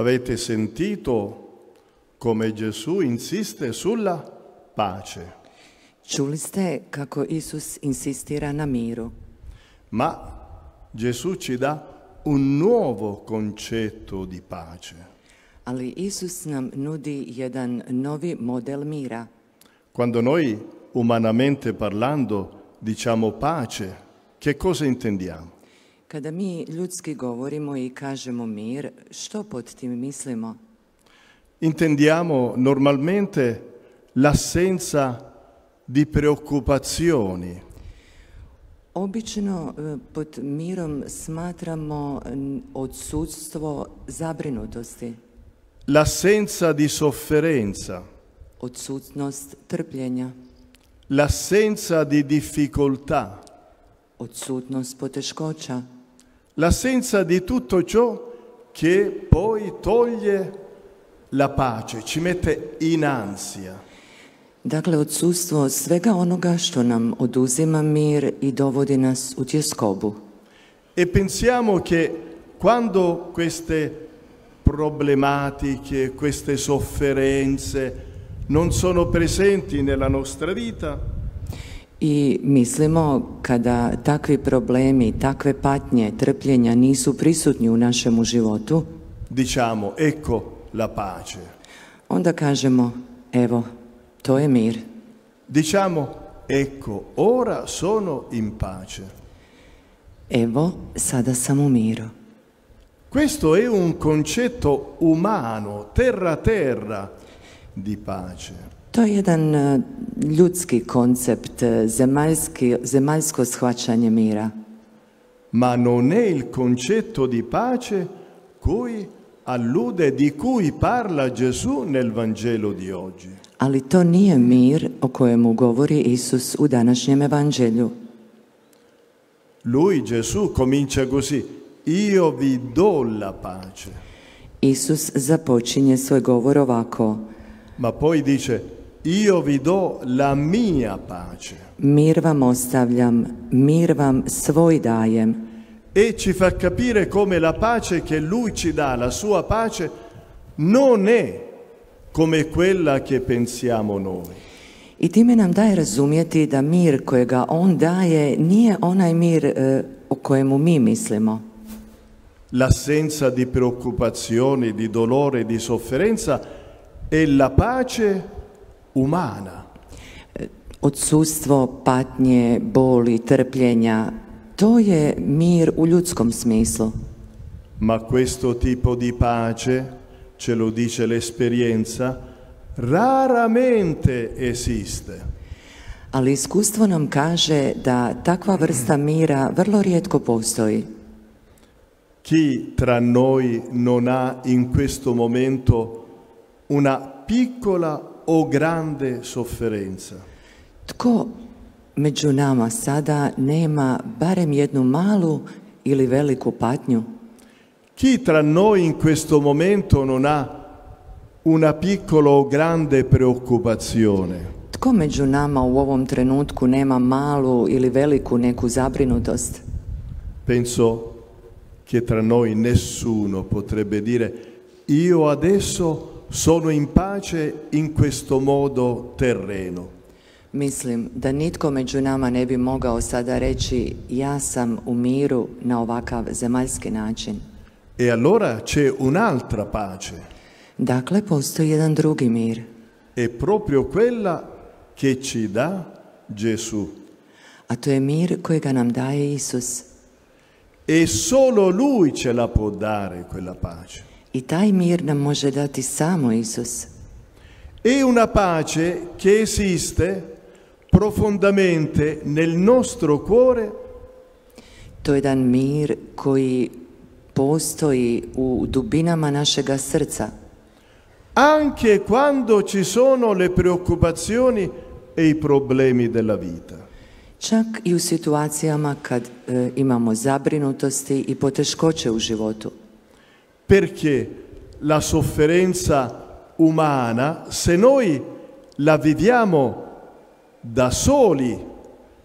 Avete sentito come Gesù insiste sulla pace. Čuli ste kako Isus insistira na miru. Ma Gesù ci dà un nuovo concetto di pace. Ali Isus nam nudi jedan novi model mira. Quando noi, umanamente parlando, diciamo pace, che cosa intendiamo? Kada mi ljudski govorimo i kažemo mir, što pod tim mislimo? Intendiamo normalmente l'assenza di preoccupazioni. Obično eh, pod mirom smatramo mm, odsutstvo zabrinutosti. L'assenza di sofferenza. Odsutnost trpljenja. L'assenza di difficoltà. Odsutnost poteškoća l'assenza di tutto ciò che poi toglie la pace, ci mette in ansia. Dakle, odsustvo svega onoga što nam oduzima mir i dovodi nas u tjeskobu. E pensiamo che quando queste problematiche, queste sofferenze non sono presenti nella nostra vita, i mislimo kada takvi problemi, takve patnje, trpljenja nisu prisutni u našemu životu, diciamo ecco la pace. Onda kažemo evo, to je mir. Diciamo ecco, ora sono in pace. Evo, sada sam u miru. Questo è un concetto umano, terra terra, di pace. To je jedan e, ljudski koncept, e, zemaljski, zemaljsko shvaćanje mira. Ma non è il concetto di pace cui allude, di cui parla Gesù nel Vangelo di oggi. Ali to nije mir o kojemu govori Isus u današnjem evanđelju. Lui Gesù comincia così: Io vi do la pace. Isus započinje svoj govor ovako. Ma poi dice: Io vi do la mia pace. Mir vam ostavljam, mir vam svoj dajem. E ci fa capire come la pace che lui ci dà, la sua pace, non è come quella che pensiamo noi. I time nam daje razumjeti da mir kojega on daje nije onaj mir eh, o kojemu mi mislimo. L'assenza di preoccupazioni, di dolore, di sofferenza è la pace umana. Odsustvo patnje, boli, trpljenja, to je mir u ljudskom smislu. Ma questo tipo di pace, ce lo dice l'esperienza, raramente esiste. Ali iskustvo nam kaže da takva vrsta mira vrlo rijetko postoji. Chi tra noi non ha in questo momento una piccola o grande sofferenza. Tko među nama sada nema barem jednu malu ili veliku patnju? Chi tra noi in questo momento non ha una piccola o grande preoccupazione? Tko među nama u ovom trenutku nema malu ili veliku neku zabrinutost? Penso che tra noi nessuno potrebbe dire io adesso sono in pace in questo modo terreno. Mislim da nitko među nama ne bi mogao sada reći ja sam u miru na ovakav zemaljski način. E allora c'è un'altra pace. Dakle, postoji jedan drugi mir. È proprio quella che ci dà Gesù. A to je mir kojega nam daje Isus. E solo Lui ce la può dare quella pace. I taj mir nam može dati samo Isus. E una pace che esiste profondamente nel nostro cuore. To je jedan mir koji postoji u dubinama našega srca. Anche quando ci sono le preoccupazioni e i problemi della vita. Čak i u situacijama kad e, eh, imamo zabrinutosti i poteškoće u životu perché la sofferenza umana, se noi la viviamo da soli,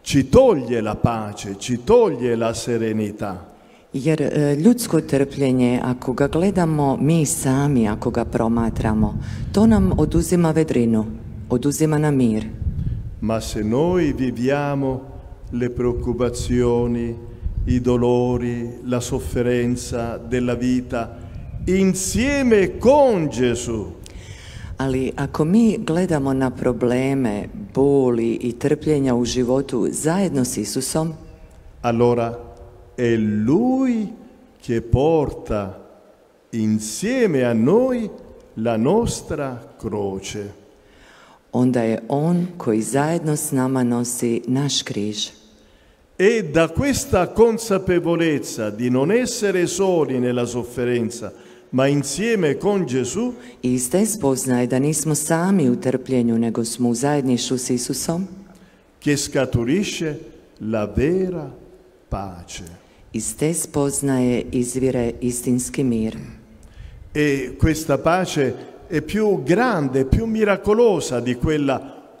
ci toglie la pace, ci toglie la serenità. Jer ljudsko trpljenje, ako ga gledamo mi sami, ako ga promatramo, to nam oduzima vedrinu, oduzima nam mir. Ma se noi viviamo le preoccupazioni, i dolori, la sofferenza della vita, insieme con Gesù. Ali ako mi gledamo na probleme, boli i trpljenja u životu zajedno s Isusom, allora è Lui che porta insieme a noi la nostra croce. Onda è On koji zajedno s nama nosi naš križ. E da questa consapevolezza di non essere soli nella sofferenza, ma insieme con Gesù iste spoznaje da nismo sami u trpljenju, nego smo u zajedništvu s Isusom, che scaturisce la vera pace. Iz spoznaje izvire istinski mir. E questa pace è più grande, più miracolosa di quella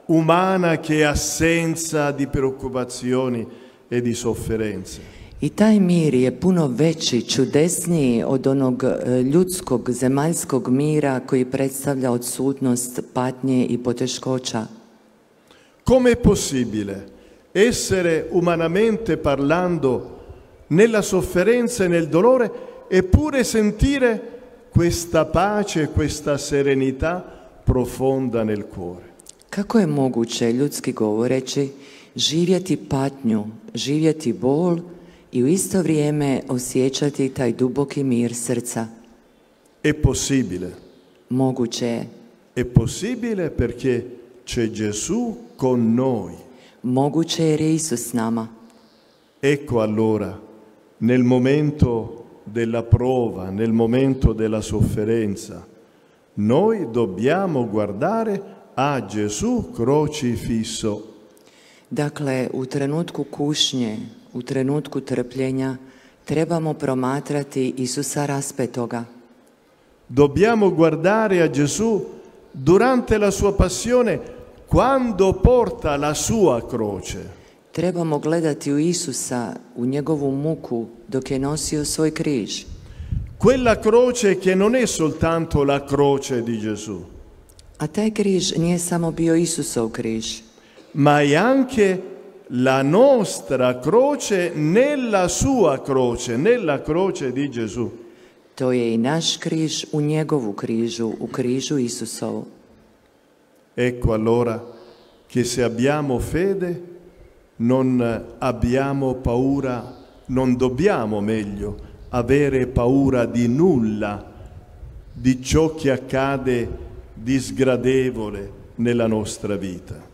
umana che è assenza di preoccupazioni e di sofferenze. I taj mir je puno veći, čudesniji od onog ljudskog, zemaljskog mira koji predstavlja odsutnost patnje i poteškoća. Come è possibile essere umanamente parlando nella sofferenza e nel dolore eppure sentire questa pace, questa serenità profonda nel cuore? Kako je moguće, ljudski govoreći, živjeti patnju, živjeti bol, i u isto vrijeme osjećati taj duboki mir srca. È possibile. Moguće je. È possibile perché c'è Gesù con noi. Moguće je Isus s nama. Ecco allora, nel momento della prova, nel momento della sofferenza, noi dobbiamo guardare a Gesù crocifisso. Dakle, u trenutku kušnje, u trenutku trpljenja trebamo promatrati Isusa raspetoga. Dobbiamo guardare a Gesù durante la sua passione quando porta la sua croce. Trebamo gledati u Isusa, u njegovu muku dok je nosio svoj križ. Quella croce che non è soltanto la croce di Gesù. A taj križ nije samo bio Isusov križ. Ma è anche la nostra croce nella sua croce, nella croce di Gesù. To je i naš križ u njegovu križu, u križu Isusovu. Ecco allora che se abbiamo fede non abbiamo paura, non dobbiamo meglio avere paura di nulla, di ciò che accade di sgradevole nella nostra vita.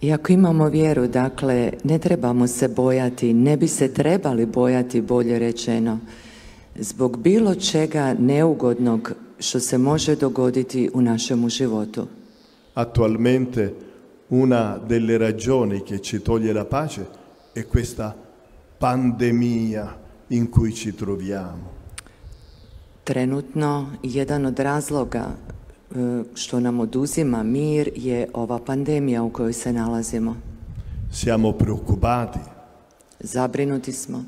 I ako imamo vjeru, dakle, ne trebamo se bojati, ne bi se trebali bojati, bolje rečeno, zbog bilo čega neugodnog što se može dogoditi u našemu životu. Attualmente una delle ragioni che ci toglie la pace è questa pandemia in cui ci troviamo. Trenutno jedan od razloga E, što nam oduzima mir je ova pandemija u kojoj se nalazimo. Siamo preoccupati. Zabrinuti smo.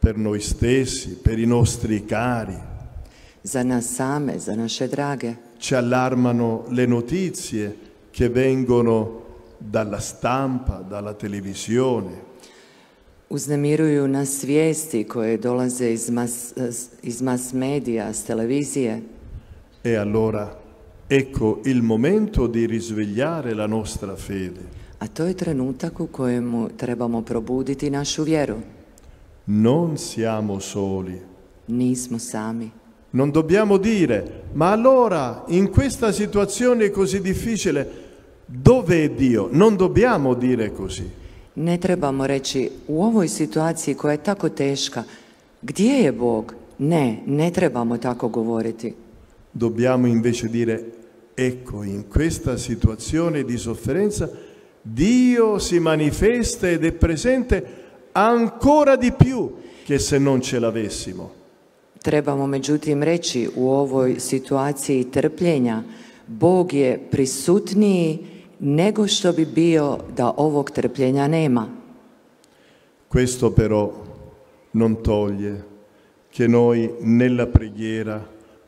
Per noi stessi, per i nostri cari. Za nas same, za naše drage. Ci allarmano le notizie che vengono dalla stampa, dalla televisione. Uznemiruju nas svijesti koje dolaze iz mas, iz mas medija, s televizije. E allora Ecco il momento di risvegliare la nostra fede. A to je trenutak u kojemu trebamo probuditi našu vjeru. Non siamo soli. Nismo sami. Non dobbiamo dire, ma allora in questa situazione così difficile, dove è Dio? Non dobbiamo dire così. Ne trebamo reći, u ovoj situaciji koja je tako teška, gdje je Bog? Ne, ne trebamo tako govoriti. Dobbiamo invece dire, Ecco, in questa situazione di sofferenza Dio si manifesta ed è presente ancora di più che se non ce l'avessimo. Trebamo međutim reći u ovoj situaciji trpljenja Bog je prisutniji nego što bi bio da ovog trpljenja nema. Questo però non toglie che noi nella preghiera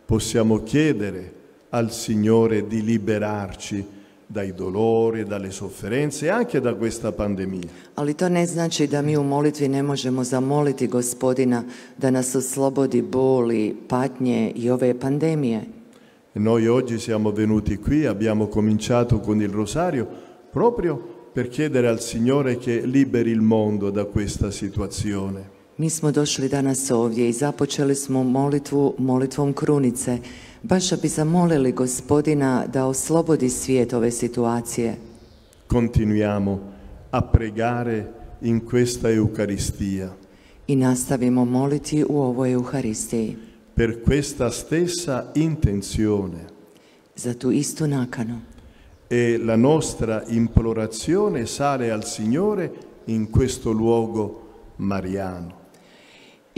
possiamo chiedere al Signore di liberarci dai dolori, dalle sofferenze e anche da questa pandemia. Ali to ne znači da mi u molitvi ne možemo zamoliti gospodina da nas oslobodi boli, patnje i ove pandemije. Noi oggi siamo venuti qui, abbiamo cominciato con il rosario proprio per chiedere al Signore che liberi il mondo da questa situazione. Mi smo došli danas ovdje i započeli smo molitvu molitvom krunice. Baš bi zamolili gospodina da oslobodi svijet ove situacije. Continuiamo a pregare in questa Eucaristia. I nastavimo moliti u ovoj Euharistiji. Per questa stessa intenzione. Za tu istu nakanu. E la nostra implorazione sale al Signore in questo luogo mariano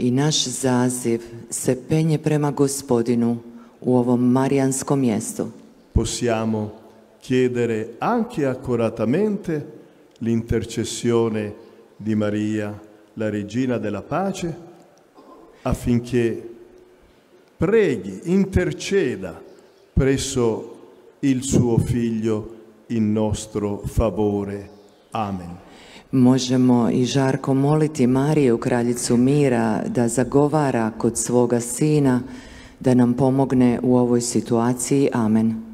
i naš zaziv se penje prema gospodinu u ovom marijanskom mjestu. Possiamo chiedere anche accuratamente l'intercessione di Maria, la regina della pace, affinché preghi, interceda presso il suo figlio in nostro favore. Amen. Možemo i žarko moliti Mariju, kraljicu mira, da zagovara kod svoga sina, da nam pomogne u ovoj situaciji. Amen.